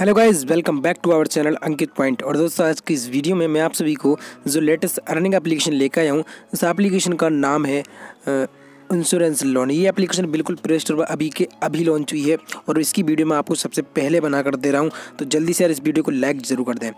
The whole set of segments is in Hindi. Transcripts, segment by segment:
hello guys welcome back to our channel Ankit point और दोस्तों आज की इस वीडियो में मैं आप सभी को जो लेटेस्ट अर्निंग एप्लीकेशन लेकर आया हूँ उस एप्लीकेशन का नाम है इंश्योरेंस लोन ये एप्लीकेशन बिल्कुल प्ले स्टोर पर अभी के अभी लॉन्च हुई है और इसकी वीडियो मैं आपको सबसे पहले बना कर दे रहा हूँ तो जल्दी से यार इस वीडियो को लाइक ज़रूर कर दें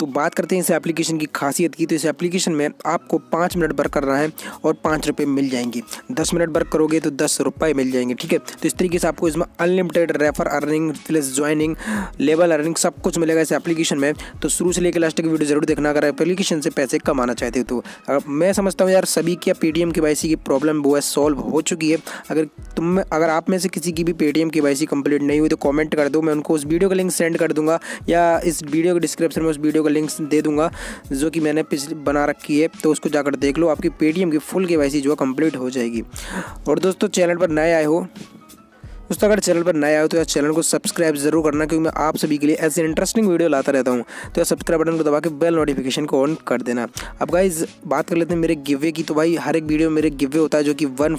तो बात करते हैं इस एप्लीकेशन की खासियत की तो इस एप्लीकेशन में आपको पाँच मिनट वर्क करना है और पाँच रुपये मिल जाएंगे दस मिनट वर्क करोगे तो दस रुपये मिल जाएंगे ठीक है तो इस तरीके से आपको इसमें unlimited refer earning plus joining level earning सब कुछ मिलेगा इस एप्लीकेशन में तो शुरू से लेकर लास्ट तक वीडियो ज़रूर देखना अगर एप्लीकेशन से पैसे कमाना चाहते हो तो मैं समझता हूँ यार सभी क्या पेटीएम के वाई की प्रॉब्लम वो है सॉल्व हो चुकी है अगर तुम अगर आप में से किसी की भी पेटीएम के वाई सी कंप्लीट नहीं हुई तो कमेंट कर दो मैं उनको उस वीडियो का लिंक सेंड कर दूंगा या इस वीडियो के डिस्क्रिप्शन में उस वीडियो का लिंक दे दूंगा जो कि मैंने पिछले बना रखी है तो उसको जाकर देख लो आपकी पेटीएम की फुल के वाई सी जो है कम्प्लीट हो जाएगी और दोस्तों चैनल पर नए आए हो दोस्तों अगर चैनल पर नया हो तो यार चैनल को सब्सक्राइब जरूर करना क्योंकि मैं आप सभी के लिए ऐसे इंटरेस्टिंग वीडियो लाता रहता हूँ तो यार सब्सक्राइब बटन को दबा के बेल नोटिफिकेशन को ऑन कर देना अब गाइज बात कर लेते हैं मेरे गिवे की तो भाई हर एक वीडियो में मेरे गिवे होता है जो कि वन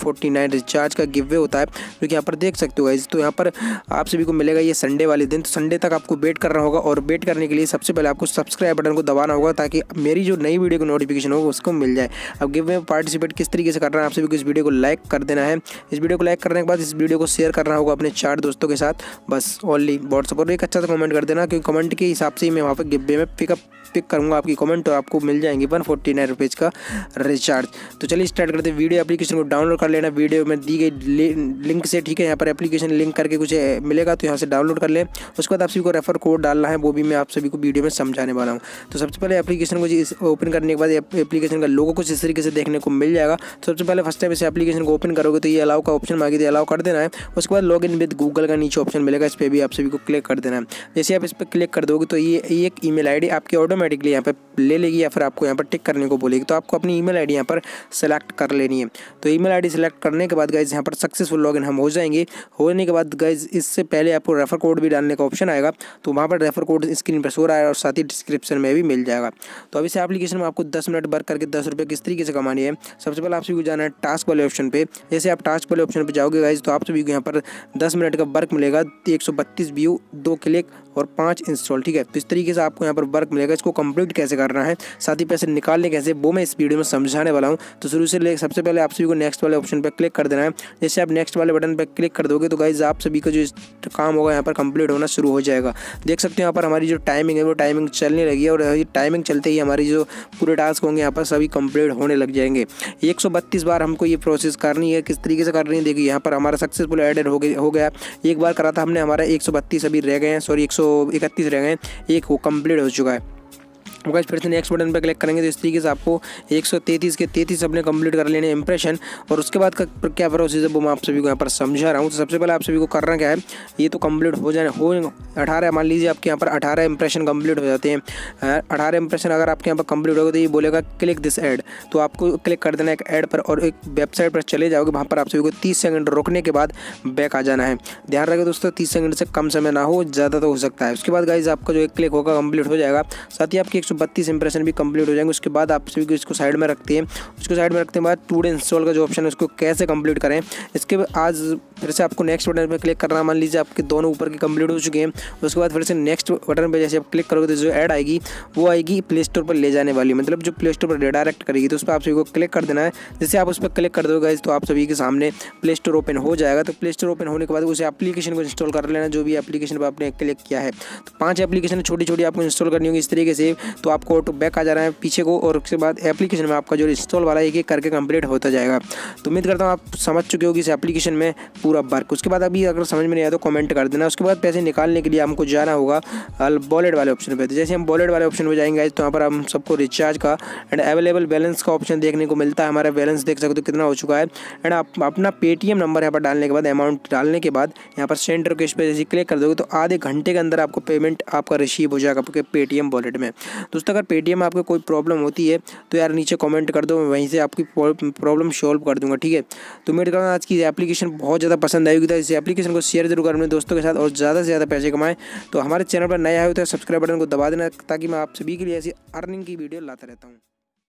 रिचार्ज का गिवे होता है जो कि यहाँ पर देख सकते हो गाइज तो यहाँ पर आप सभी को मिलेगा ये संडे वाले दिन तो संडे तक आपको वेट करना होगा और वेट करने के लिए सबसे पहले आपको सब्सक्राइब बटन को दबाना होगा ताकि मेरी जो नई वीडियो की नोटिफिकेशन होगा उसको मिल जाए अब गिव में पार्टिसिपेट किस तरीके से करना है आप सभी को इस वीडियो को लाइक कर देना है इस वीडियो को लाइक करने के बाद इस वीडियो को शेयर करना होगा अपने चार दोस्तों के साथ बस ओनली व्हाट्सअप पर एक अच्छा सा कमेंट कर देना क्योंकि कमेंट के हिसाब से ही मैं वहाँ पर गिब्बे में पिकअप पिक करूँगा आपकी कमेंट और तो आपको मिल जाएंगे वन फोर्टी नाइन रुपीज़ का रिचार्ज तो चलिए स्टार्ट करते हैं वीडियो एप्लीकेशन को डाउनलोड कर लेना वीडियो में दी गई लिंक से ठीक है यहाँ पर एप्लीकेशन लिंक करके कुछ मिलेगा तो यहाँ से डाउनलोड कर लें उसके बाद आप सभी को रेफर कोड डालना है वो भी मैं आप सभी को वीडियो में समझाने वाला हूँ तो सबसे पहले एप्लीकेशन को ओपन करने के बाद एप्लीकेशन का लोगों को इस तरीके से देखने को मिल जाएगा सबसे पहले फर्स्ट टाइम इस एप्लीकेशन को ओपन करोगे तो ये अलाउ का ऑप्शन मांगी थी अलाउ कर देना है उसके बाद लॉग इन विद गूगल का नीचे ऑप्शन मिलेगा इस पर भी आप सभी को क्लिक कर देना है जैसे आप इस पर क्लिक कर दोगे तो ये एक आई डी आपकी ऑटोमेटिकली यहाँ पर ले लेगी या फिर आपको यहाँ पर टिक करने को बोलेगी तो आपको अपनी आई डी यहाँ पर सेलेक्ट कर लेनी है तो आई डी सेलेक्ट करने के बाद गाइज यहाँ पर सक्सेसफुल इन हम हो जाएंगे होने के बाद गाइज इससे पहले आपको रेफर कोड भी डालने का ऑप्शन आएगा तो वहाँ पर रेफर कोड स्क्रीन पर शो रहा है और साथ ही डिस्क्रिप्शन में भी मिल जाएगा तो अभी इस एप्लीकेशन में आपको दस मिनट वर्क करके दस रुपये किस तरीके से कमानी है सबसे पहले आप सभी को जाना है टास्क वाले ऑप्शन पर जैसे आप टास्क वाले ऑप्शन पर जाओगे गाइज तो आप सभी को यहाँ पर दस मिनट का वर्क मिलेगा तो एक सौ बत्तीस व्यू दो क्लिक और पाँच इंस्टॉल ठीक है तो इस तरीके से आपको यहाँ पर वर्क मिलेगा इसको कंप्लीट कैसे करना है साथ ही पैसे निकालने कैसे वो मैं इस वीडियो में समझाने वाला हूँ तो शुरू से ले सबसे पहले आप सभी को नेक्स्ट वाले ऑप्शन पर क्लिक कर देना है जैसे आप नेक्स्ट वाले बटन पर क्लिक कर दोगे तो गाइज आप सभी का जो काम होगा यहाँ पर कंप्लीट होना शुरू हो जाएगा देख सकते हो यहाँ पर हमारी जो टाइमिंग है वो टाइमिंग चलने लगी है और टाइमिंग चलते ही हमारी जो पूरे टास्क होंगे यहाँ पर सभी कंप्लीट होने लग जाएंगे एक बार हमको ये प्रोसेस करनी है किस तरीके से करनी है देखिए यहाँ पर हमारा सक्सेसफुल एडेड हो गया हो गया एक बार करा था हमने हमारा एक अभी रह गए हैं सॉरी एक सौ इकतीस रह गए एक वो कम्प्लीट हो चुका है वो तो गाइस फिर से नेक्स्ट बटन पर क्लिक करेंगे तो इस तरीके से आपको 133 के 33 अपने कंप्लीट कर लेने इंप्रेशन और उसके बाद का क्या प्रोसेस है वो मैं आप सभी को यहाँ पर समझा रहा हूँ तो सबसे पहले आप सभी को करना क्या है ये तो कंप्लीट हो जाए हो अठारह मान लीजिए आपके यहाँ पर अठारह इंप्रेशन कम्प्लीट हो जाते हैं अठारह इंप्रेशन अगर आपके यहाँ पर कंप्लीट होगा तो ये बोलेगा क्लिक दिस एड तो आपको क्लिक कर देना एक ऐड पर और एक वेबसाइट पर चले जाओगे वहाँ पर आप सभी को तीस सेकेंड रोकने के बाद बैक आ जाना है ध्यान रखें दोस्तों तीस सेकेंड से कम समय ना हो ज़्यादा तो हो सकता है उसके बाद गाइज आपका जो एक क्लिक होगा कम्प्लीट हो जाएगा साथ ही आपकी एक बत्तीस इंप्रेशन भी कंप्लीट हो जाएंगे उसके बाद आप सभी को इसको साइड में रखते हैं उसको साइड में रखने के बाद टूडे इंस्टॉल का जो ऑप्शन है उसको कैसे कंप्लीट करें इसके आज फिर से आपको नेक्स्ट बटन पर क्लिक करना मान लीजिए आपके दोनों ऊपर के कंप्लीट हो चुके हैं उसके बाद फिर से नेक्स्ट बटन पर जैसे आप क्लिक करोगे तो जो ऐड आएगी वो आएगी प्ले स्टोर पर ले जाने वाली मतलब जो प्ले स्टोर पर डायरेक्ट करेगी तो उस पर आप सभी को क्लिक कर देना है जैसे आप उस पर क्लिक कर दोगे तो आप सभी के सामने प्ले स्टोर ओपन हो जाएगा तो प्ले स्टोर ओपन होने के बाद उसे एप्लीकेशन को इंस्टॉल कर लेना जो भी एप्लीकेशन पर आपने क्लिक किया है तो पाँच एप्लीकेशन छोटी छोटी आपको इंस्टॉल करनी होगी इस तरीके से तो आपको ऑटो बैक आ जा रहा है पीछे को और उसके बाद एप्लीकेशन में आपका जो इंस्टॉल वाला एक एक करके कंप्लीट होता जाएगा तो उम्मीद करता हूँ आप समझ चुके हो कि इस एप्लीकेशन में पूरा वर्क उसके बाद अभी अगर समझ में नहीं आया तो कमेंट कर देना उसके बाद पैसे निकालने के लिए हमको जाना होगा वॉलेट वाले ऑप्शन पर तो जैसे हम वॉलेट वाले ऑप्शन पर जाएंगे तो यहाँ पर हम सबको रिचार्ज का एंड अवेलेबल बैलेंस का ऑप्शन देखने को मिलता है हमारा बैलेंस देख सकते हो कितना हो चुका है एंड आप अपना पेटीएम नंबर यहाँ पर डालने के बाद अमाउंट डालने के बाद यहाँ पर सेंड रिक्वेस्ट पर जैसे क्लिक कर दोगे तो आधे घंटे के अंदर आपको पेमेंट आपका रिसीव हो जाएगा आपके पेटीएम वॉलेट में दोस्तों अगर पेटीएम में आपको कोई प्रॉब्लम होती है तो यार नीचे कमेंट कर दो मैं वहीं से आपकी प्रॉब्लम सॉल्व कर दूंगा ठीक है तो मेरे कारण आज की एप्लीकेशन बहुत ज़्यादा पसंद आई आएगी तो इस एप्लीकेशन को शेयर जरूर कर अपने दोस्तों के साथ और ज़्यादा से ज़्यादा पैसे कमाएँ तो हमारे चैनल पर नया आए तो सब्सक्राइब बटन को दबा देना ताकि मैं आप सभी के लिए ऐसी अर्निंग की वीडियो लाता रहता हूँ